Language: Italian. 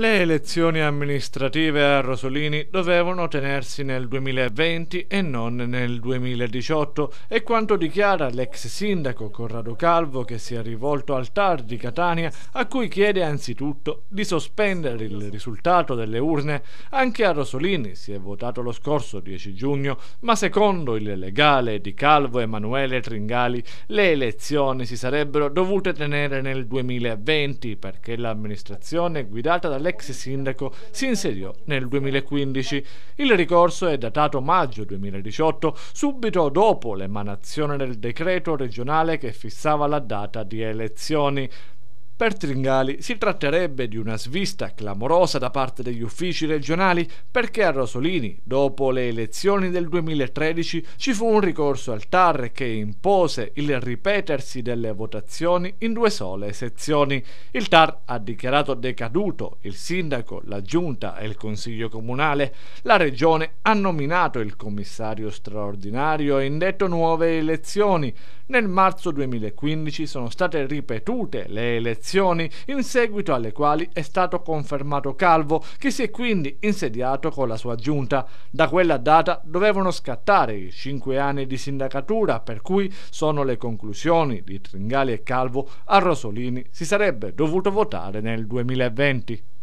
Le elezioni amministrative a Rosolini dovevano tenersi nel 2020 e non nel 2018 e quanto dichiara l'ex sindaco Corrado Calvo che si è rivolto al TAR di Catania a cui chiede anzitutto di sospendere il risultato delle urne. Anche a Rosolini si è votato lo scorso 10 giugno, ma secondo il legale di Calvo Emanuele Tringali le elezioni si sarebbero dovute tenere nel 2020 perché l'amministrazione guidata dall'ex l'ex sindaco si insediò nel 2015. Il ricorso è datato maggio 2018, subito dopo l'emanazione del decreto regionale che fissava la data di elezioni. Per Tringali si tratterebbe di una svista clamorosa da parte degli uffici regionali perché a Rosolini, dopo le elezioni del 2013, ci fu un ricorso al TAR che impose il ripetersi delle votazioni in due sole sezioni. Il TAR ha dichiarato decaduto il sindaco, la giunta e il consiglio comunale. La regione ha nominato il commissario straordinario e indetto nuove elezioni. Nel marzo 2015 sono state ripetute le elezioni elezioni, in seguito alle quali è stato confermato Calvo, che si è quindi insediato con la sua giunta. Da quella data dovevano scattare i cinque anni di sindacatura, per cui sono le conclusioni di Tringali e Calvo a Rosolini si sarebbe dovuto votare nel 2020.